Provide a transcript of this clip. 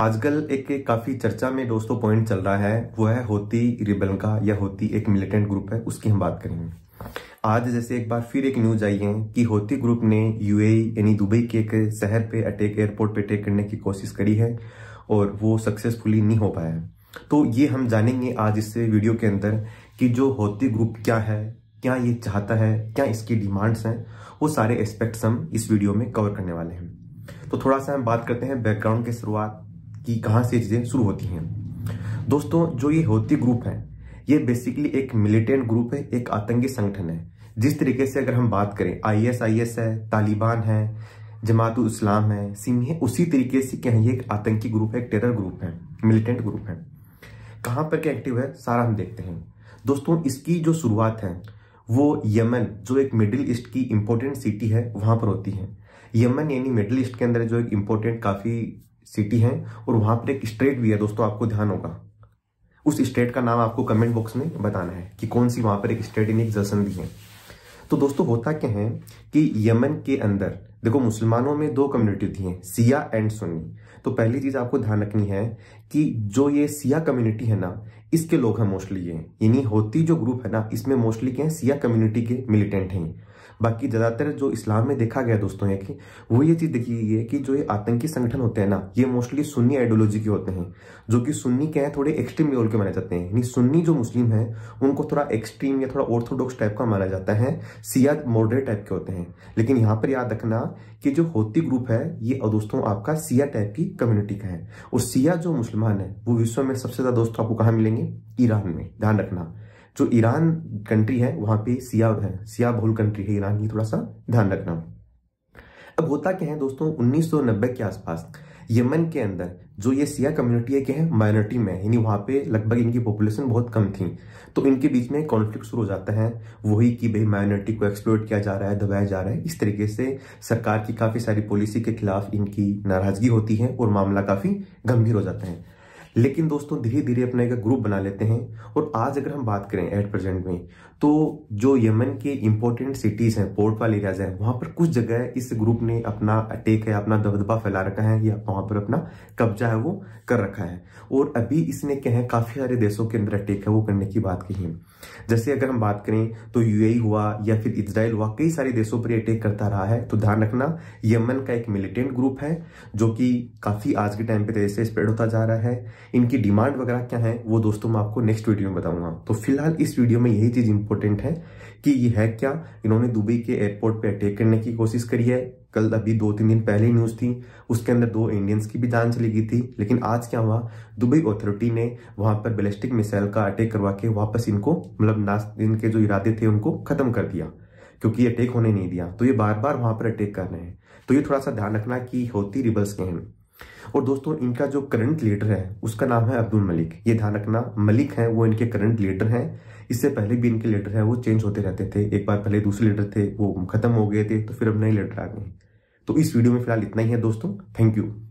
आजकल एक, एक काफी चर्चा में दोस्तों पॉइंट चल रहा है वो है होती रिबल का या होती एक मिलिटेंट ग्रुप है उसकी हम बात करेंगे आज जैसे एक बार फिर एक न्यूज आई है कि होती ग्रुप ने यूएई e, यानी दुबई के एक शहर पे अटैक एयरपोर्ट पे अटैक करने की कोशिश करी है और वो सक्सेसफुली नहीं हो पाया है तो ये हम जानेंगे आज इस वीडियो के अंदर कि जो होती ग्रुप क्या है क्या ये चाहता है क्या इसकी डिमांड्स हैं वो सारे एस्पेक्ट्स हम इस वीडियो में कवर करने वाले हैं तो थोड़ा सा हम बात करते हैं बैकग्राउंड के शुरुआत कि कहाँ से चीज़ें शुरू होती हैं दोस्तों जो ये होती ग्रुप है ये बेसिकली एक मिलिटेंट ग्रुप है एक आतंकी संगठन है जिस तरीके से अगर हम बात करें आईएसआईएस है तालिबान है जमात इस्लाम है सिंह है उसी तरीके से क्या है ये एक आतंकी ग्रुप है एक टेरर ग्रुप है मिलिटेंट ग्रुप है कहाँ पर क्या एक्टिव है सारा हम देखते हैं दोस्तों इसकी जो शुरुआत है वो यमन जो एक मिडिल ईस्ट की इम्पोर्टेंट सिटी है वहाँ पर होती है यमन यानी मिडिल ईस्ट के अंदर जो एक इम्पोर्टेंट काफ़ी सिटी है और वहां पर एक स्ट्रेट भी है दोस्तों आपको ध्यान होगा उस स्टेट का नाम आपको कमेंट बॉक्स में बताना है कि कौन सी वहां पर एक स्टेट इन एक जसंदी है तो दोस्तों होता क्या है कि यमन के अंदर देखो मुसलमानों में दो कम्युनिटी होती हैं सिया एंड सुन्नी तो पहली चीज आपको ध्यान रखनी है कि जो ये सिया कम्युनिटी है ना इसके लोग हैं मोस्टली ये यानी होती जो ग्रुप है ना इसमें मोस्टली क्या है सिया कम्युनिटी के मिलिटेंट हैं बाकी ज़्यादातर जो इस्लाम में देखा गया दोस्तों ये कि वो ये चीज़ देखी गई है कि जो ये आतंकी संगठन होते हैं ना ये मोस्टली सुन्नी आइडियोलॉजी के होते हैं जो कि सुन्नी क्या है थोड़े एक्सट्रीम लेवल के माने जाते हैं यानी सुन्नी जो मुस्लिम है उनको थोड़ा एक्सट्रीम या थोड़ा ऑर्थोडॉक्स टाइप का माना जाता है सिया मॉडरेट टाइप के होते हैं लेकिन यहाँ पर याद रखना कि जो होती ग्रुप है ये दोस्तों आपका सिया टाइप की कम्युनिटी का है और सिया जो मुसलमान है वो विश्व में सबसे ज्यादा दोस्तों आपको कहाँ मिलेंगे ईरान में ध्यान रखना जो ईरान कंट्री है वहां पे सियाब है सियाब बहुल कंट्री है ईरान की थोड़ा सा ध्यान रखना अब होता क्या है दोस्तों 1990 के आसपास यमन के अंदर जो ये सिया कम्युनिटी है क्या है माइनॉरिटी में यानी वहां पे लगभग इनकी पॉपुलेशन बहुत कम थी तो इनके बीच में कॉन्फ्लिक्ट शुरू हो जाता है वही कि भाई माइनॉरिटी को एक्सप्लोर किया जा रहा है दबाया जा रहा है इस तरीके से सरकार की काफ़ी सारी पॉलिसी के खिलाफ इनकी नाराजगी होती है और मामला काफ़ी गंभीर हो जाता है लेकिन दोस्तों धीरे धीरे अपना एक ग्रुप बना लेते हैं और आज अगर हम बात करें एट प्रेजेंट में तो जो यमन के इंपॉर्टेंट सिटीज हैं पोर्ट वाले एरियाज हैं वहां पर कुछ जगह इस ग्रुप ने अपना अटैक है अपना दबदबा फैला रखा है या वहां पर अपना कब्जा है वो कर रखा है और अभी इसने क्या है काफी सारे देशों के अंदर अटैक है वो करने की बात कही है जैसे अगर हम बात करें तो यूएई e हुआ या फिर इसराइल हुआ कई सारे देशों पर अटैक करता रहा है तो ध्यान रखना यमन का एक मिलिटेंट ग्रुप है जो कि काफी आज के टाइम पे तेजी से स्प्रेड होता जा रहा है इनकी डिमांड वगैरह क्या है वो दोस्तों मैं आपको नेक्स्ट वीडियो में बताऊंगा तो फिलहाल इस वीडियो में यही चीज इंपॉर्टेंट है कि ये है क्या इन्होंने दुबई के एयरपोर्ट पे अटैक करने की कोशिश करी है कल अभी दो तीन दिन पहले न्यूज थी उसके अंदर दो इंडियंस की भी जान चली गई थी लेकिन आज क्या हुआ दुबई अथॉरिटी ने वहां पर बैलिस्टिक मिसाइल का अटैक करवा के वापस इनको मतलब इनके जो इरादे थे उनको खत्म कर दिया क्योंकि अटैक होने नहीं दिया तो ये बार बार वहां पर अटैक कर रहे हैं तो ये थोड़ा सा ध्यान रखना कि होती रिबल्स के हैं और दोस्तों इनका जो करंट लीडर है उसका नाम है अब्दुल मलिक ये ध्यान रखना मलिक हैं वो इनके करंट लीडर हैं इससे पहले भी इनके लीडर है वो चेंज होते रहते थे एक बार पहले दूसरे लीडर थे वो खत्म हो गए थे तो फिर अब नए लीडर आ गए तो इस वीडियो में फिलहाल इतना ही है दोस्तों थैंक यू